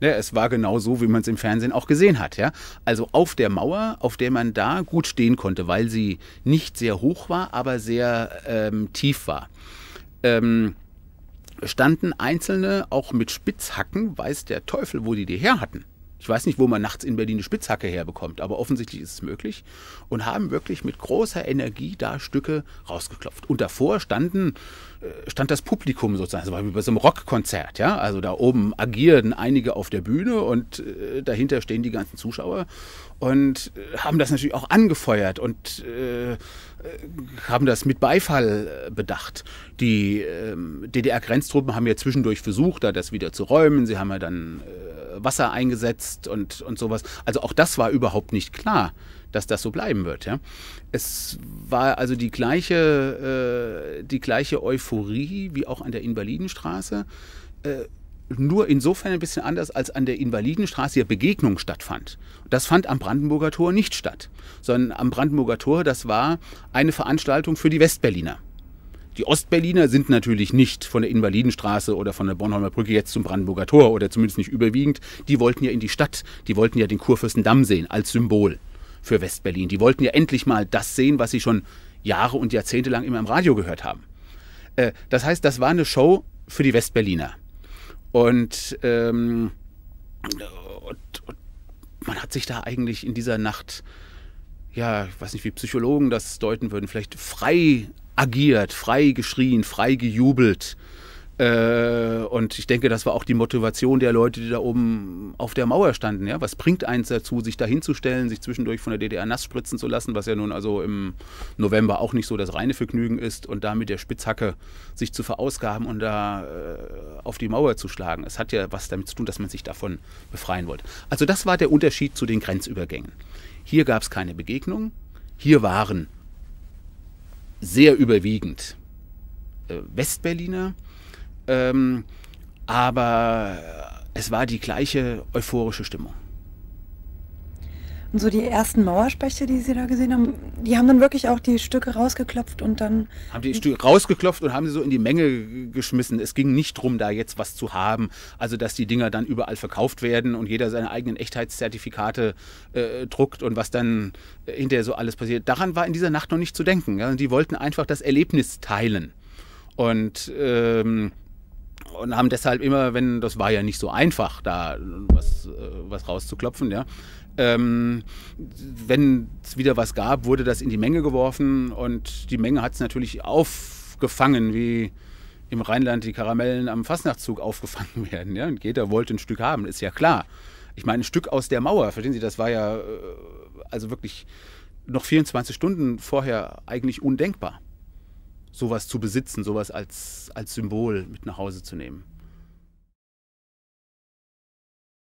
Ja, ne, es war genau so, wie man es im Fernsehen auch gesehen hat. Ja? Also auf der Mauer, auf der man da gut stehen konnte, weil sie nicht sehr hoch war, aber sehr ähm, tief war. Ähm, standen einzelne auch mit Spitzhacken, weiß der Teufel, wo die die her hatten. Ich weiß nicht, wo man nachts in Berlin eine Spitzhacke herbekommt, aber offensichtlich ist es möglich. Und haben wirklich mit großer Energie da Stücke rausgeklopft. Und davor standen, äh, stand das Publikum sozusagen, das also war wie bei so einem Rockkonzert. Ja? Also da oben agierten einige auf der Bühne und äh, dahinter stehen die ganzen Zuschauer und äh, haben das natürlich auch angefeuert und äh, haben das mit Beifall bedacht. Die äh, DDR-Grenztruppen haben ja zwischendurch versucht, da das wieder zu räumen. Sie haben ja dann Wasser eingesetzt und, und sowas. Also auch das war überhaupt nicht klar, dass das so bleiben wird. Ja. Es war also die gleiche, äh, die gleiche Euphorie wie auch an der Invalidenstraße. Äh, nur insofern ein bisschen anders, als an der Invalidenstraße ja Begegnung stattfand. Das fand am Brandenburger Tor nicht statt, sondern am Brandenburger Tor, das war eine Veranstaltung für die Westberliner. Die Ostberliner sind natürlich nicht von der Invalidenstraße oder von der Bornholmer Brücke jetzt zum Brandenburger Tor oder zumindest nicht überwiegend. Die wollten ja in die Stadt, die wollten ja den Kurfürstendamm sehen als Symbol für Westberlin. Die wollten ja endlich mal das sehen, was sie schon Jahre und Jahrzehnte lang immer im Radio gehört haben. Äh, das heißt, das war eine Show für die Westberliner. Und, ähm, und, und man hat sich da eigentlich in dieser Nacht ja, ich weiß nicht, wie Psychologen das deuten würden, vielleicht frei agiert, frei geschrien, frei gejubelt. Äh, und ich denke, das war auch die Motivation der Leute, die da oben auf der Mauer standen. Ja? Was bringt eins dazu, sich da hinzustellen, sich zwischendurch von der DDR nass spritzen zu lassen, was ja nun also im November auch nicht so das reine Vergnügen ist, und da mit der Spitzhacke sich zu verausgaben und da äh, auf die Mauer zu schlagen. Es hat ja was damit zu tun, dass man sich davon befreien wollte. Also das war der Unterschied zu den Grenzübergängen. Hier gab es keine Begegnung, hier waren sehr überwiegend äh, Westberliner, ähm, aber es war die gleiche euphorische Stimmung so die ersten Mauerspechte, die sie da gesehen haben, die haben dann wirklich auch die Stücke rausgeklopft und dann. Haben die Stücke rausgeklopft und haben sie so in die Menge geschmissen. Es ging nicht darum, da jetzt was zu haben. Also, dass die Dinger dann überall verkauft werden und jeder seine eigenen Echtheitszertifikate äh, druckt und was dann äh, hinterher so alles passiert. Daran war in dieser Nacht noch nicht zu denken. Ja? Die wollten einfach das Erlebnis teilen. Und ähm, und haben deshalb immer, wenn, das war ja nicht so einfach, da was, äh, was rauszuklopfen, ja. Ähm, wenn es wieder was gab, wurde das in die Menge geworfen und die Menge hat es natürlich aufgefangen, wie im Rheinland die Karamellen am Fastnachtzug aufgefangen werden. Ja? Und jeder wollte ein Stück haben, ist ja klar. Ich meine, ein Stück aus der Mauer, verstehen Sie, das war ja äh, also wirklich noch 24 Stunden vorher eigentlich undenkbar sowas zu besitzen, sowas als, als Symbol mit nach Hause zu nehmen.